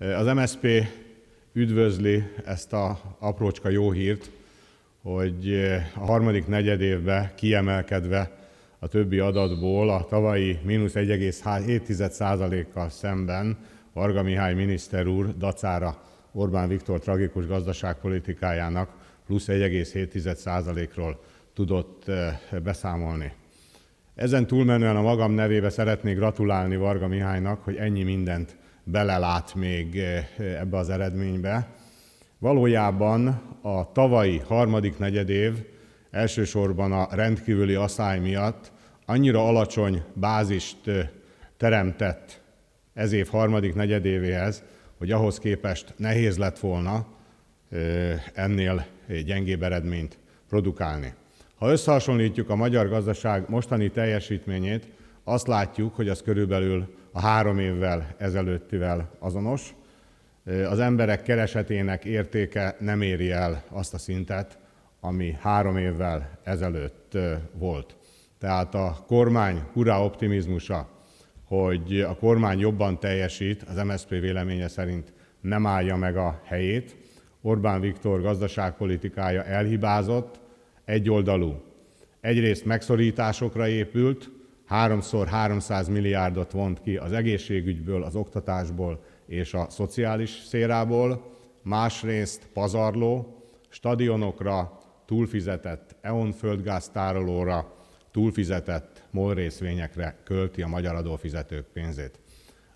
Az MSP üdvözli ezt a aprócska jó hírt, hogy eh, a harmadik negyed évben kiemelkedve a többi adatból a tavalyi mínusz 1,7%-kal szemben Varga Mihály miniszter úr dacára Orbán Viktor tragikus gazdaságpolitikájának plusz 1,7%-ról tudott eh, beszámolni. Ezen túlmenően a magam nevébe szeretnék gratulálni Varga Mihálynak, hogy ennyi mindent belelát még eh, ebbe az eredménybe. Valójában a tavalyi harmadik negyedév elsősorban a rendkívüli asszály miatt annyira alacsony bázist eh, teremtett ez év harmadik negyedévéhez, hogy ahhoz képest nehéz lett volna eh, ennél gyengébb eredményt produkálni. Ha összehasonlítjuk a magyar gazdaság mostani teljesítményét, azt látjuk, hogy az körülbelül a három évvel ezelőttivel azonos. Az emberek keresetének értéke nem éri el azt a szintet, ami három évvel ezelőtt volt. Tehát a kormány hurrá optimizmusa, hogy a kormány jobban teljesít, az MSZP véleménye szerint nem állja meg a helyét. Orbán Viktor gazdaságpolitikája elhibázott, egyoldalú. Egyrészt megszorításokra épült, háromszor 300 milliárdot vont ki az egészségügyből, az oktatásból és a szociális szérából, másrészt pazarló, stadionokra túlfizetett EON földgáztárolóra, túlfizetett MOL részvényekre költi a magyar adófizetők pénzét.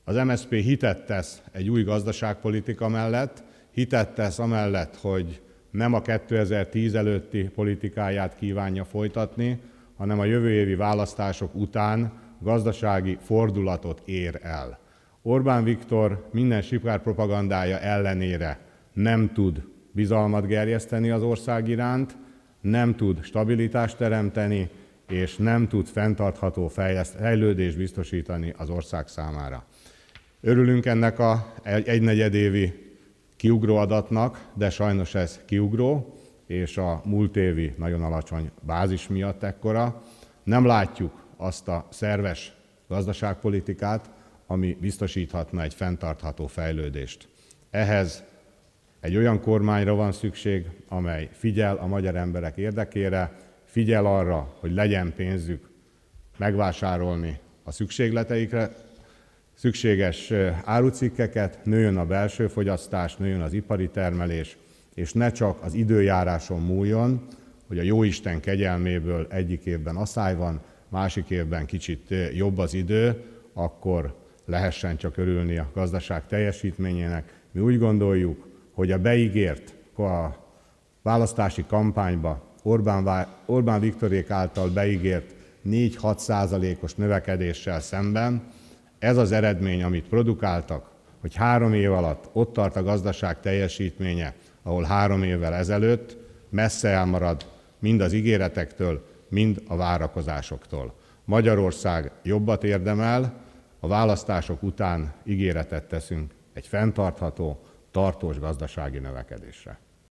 Az MSZP hitet tesz egy új gazdaságpolitika mellett, hitet tesz amellett, hogy nem a 2010 előtti politikáját kívánja folytatni, hanem a jövő évi választások után gazdasági fordulatot ér el. Orbán Viktor minden sipkár propagandája ellenére nem tud bizalmat gerjeszteni az ország iránt, nem tud stabilitást teremteni, és nem tud fenntartható fejlődést biztosítani az ország számára. Örülünk ennek a egynegyedévi kiugró adatnak, de sajnos ez kiugró és a múlt évi nagyon alacsony bázis miatt ekkora. Nem látjuk azt a szerves gazdaságpolitikát, ami biztosíthatna egy fenntartható fejlődést. Ehhez egy olyan kormányra van szükség, amely figyel a magyar emberek érdekére, figyel arra, hogy legyen pénzük megvásárolni a szükségleteikre, szükséges árucikkeket, nőjön a belső fogyasztás, nőjön az ipari termelés, és ne csak az időjáráson múljon, hogy a Jóisten kegyelméből egyik évben asszály van, másik évben kicsit jobb az idő, akkor lehessen csak örülni a gazdaság teljesítményének. Mi úgy gondoljuk, hogy a beígért a választási kampányba Orbán, Orbán Viktorék által beígért 4-6 százalékos növekedéssel szemben, ez az eredmény, amit produkáltak, hogy három év alatt ott tart a gazdaság teljesítménye ahol három évvel ezelőtt messze elmarad mind az ígéretektől, mind a várakozásoktól. Magyarország jobbat érdemel, a választások után ígéretet teszünk egy fenntartható, tartós gazdasági növekedésre.